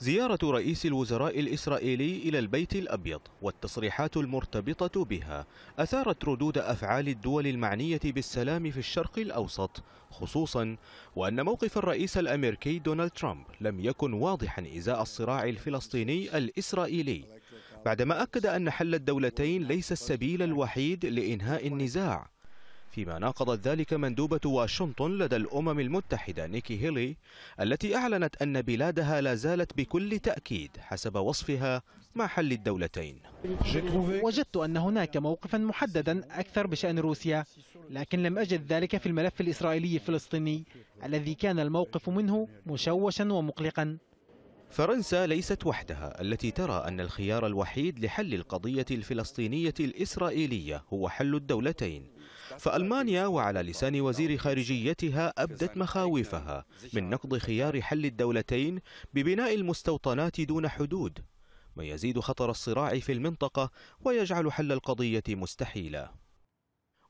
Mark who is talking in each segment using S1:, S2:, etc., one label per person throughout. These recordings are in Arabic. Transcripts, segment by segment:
S1: زيارة رئيس الوزراء الإسرائيلي إلى البيت الأبيض والتصريحات المرتبطة بها أثارت ردود أفعال الدول المعنية بالسلام في الشرق الأوسط خصوصا وأن موقف الرئيس الأمريكي دونالد ترامب لم يكن واضحا إزاء الصراع الفلسطيني الإسرائيلي بعدما أكد أن حل الدولتين ليس السبيل الوحيد لإنهاء النزاع فيما ناقضت ذلك مندوبة واشنطن لدى الأمم المتحدة نيكي هيلي التي أعلنت أن بلادها لا زالت بكل تأكيد حسب وصفها مع حل الدولتين
S2: وجدت أن هناك موقفا محددا أكثر بشأن روسيا لكن لم أجد ذلك في الملف الإسرائيلي الفلسطيني الذي كان الموقف منه مشوشا ومقلقا
S1: فرنسا ليست وحدها التي ترى أن الخيار الوحيد لحل القضية الفلسطينية الإسرائيلية هو حل الدولتين فألمانيا وعلى لسان وزير خارجيتها أبدت مخاوفها من نقض خيار حل الدولتين ببناء المستوطنات دون حدود ما يزيد خطر الصراع في المنطقة ويجعل حل القضية مستحيلا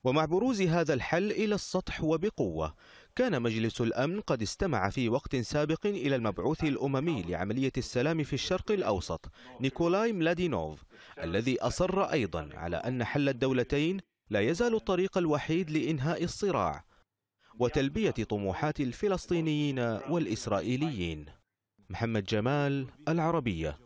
S1: ومع بروز هذا الحل إلى السطح وبقوة كان مجلس الأمن قد استمع في وقت سابق إلى المبعوث الأممي لعملية السلام في الشرق الأوسط نيكولاي ملادينوف الذي أصر أيضا على أن حل الدولتين لا يزال الطريق الوحيد لإنهاء الصراع وتلبية طموحات الفلسطينيين والإسرائيليين محمد جمال العربية